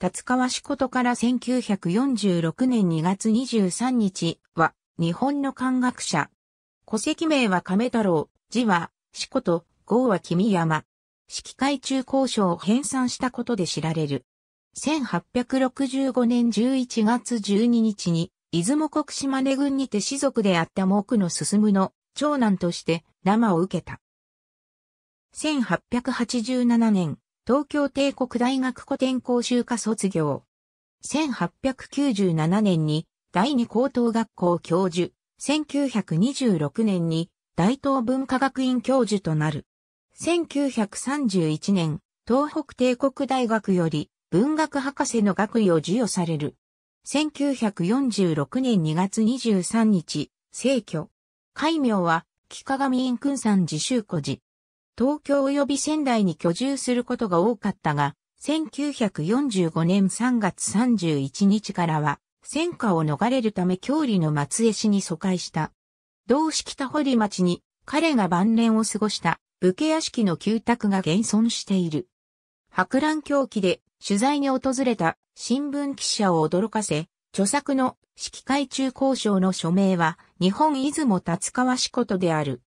達川仕事から1946年2月23日は、日本の漢学者。戸籍名は亀太郎、字は、仕事、号は君山。揮会中交渉を編纂したことで知られる。1865年11月12日に、出雲国島根郡にて士族であった木の進むの長男として生を受けた。1887年、東京帝国大学古典講習科卒業。1897年に第二高等学校教授、1926年に大東文化学院教授となる。1931年、東北帝国大学より文学博士の学位を授与される。1946年2月23日、逝去。戒名は、木鏡院君さん自習古寺。東京及び仙台に居住することが多かったが、1945年3月31日からは、戦火を逃れるため郷里の松江市に疎開した。同市北堀町に彼が晩年を過ごした武家屋敷の旧宅が現存している。博覧狂気で取材に訪れた新聞記者を驚かせ、著作の指揮会中交渉の署名は日本出雲達川市ことである。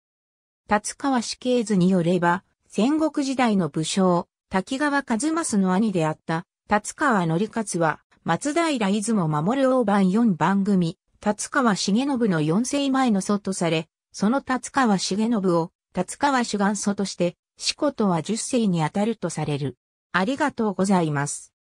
達川死刑図によれば、戦国時代の武将、滝川和正の兄であった、達川則勝は、松平出雲守大番4番組、達川重信の4世前の祖とされ、その達川重信を、達川主元祖として、四古とは10世にあたるとされる。ありがとうございます。